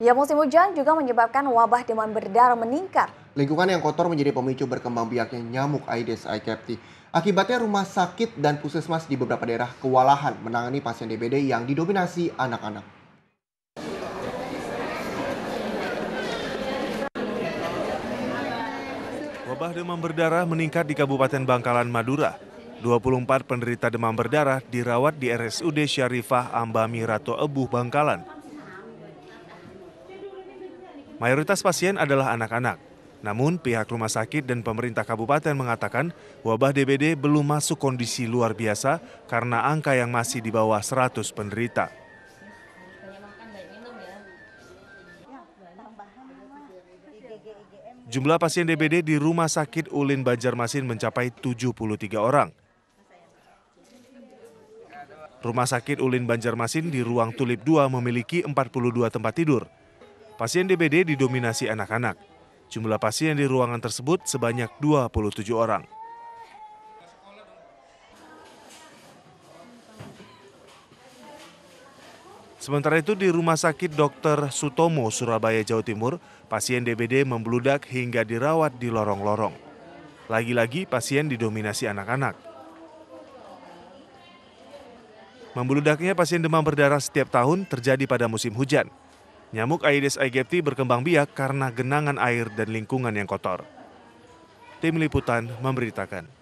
Ya, musim hujan juga menyebabkan wabah demam berdarah meningkat. Lingkungan yang kotor menjadi pemicu berkembang biaknya nyamuk Aedes aegypti. Akibatnya rumah sakit dan puskesmas di beberapa daerah kewalahan menangani pasien DBD yang didominasi anak-anak. Wabah demam berdarah meningkat di Kabupaten Bangkalan, Madura. 24 penderita demam berdarah dirawat di RSUD Syarifah Ambami Rato Ebu, Bangkalan Mayoritas pasien adalah anak-anak. Namun pihak rumah sakit dan pemerintah kabupaten mengatakan wabah DBD belum masuk kondisi luar biasa karena angka yang masih di bawah 100 penderita. Jumlah pasien DBD di Rumah Sakit Ulin Banjarmasin mencapai 73 orang. Rumah Sakit Ulin Banjarmasin di Ruang Tulip 2 memiliki 42 tempat tidur. Pasien DBD didominasi anak-anak. Jumlah pasien di ruangan tersebut sebanyak 27 orang. Sementara itu di Rumah Sakit Dr. Sutomo, Surabaya, Jawa Timur, pasien DBD membludak hingga dirawat di lorong-lorong. Lagi-lagi pasien didominasi anak-anak. Membludaknya pasien demam berdarah setiap tahun terjadi pada musim hujan. Nyamuk Aedes aegypti berkembang biak karena genangan air dan lingkungan yang kotor. Tim Liputan memberitakan.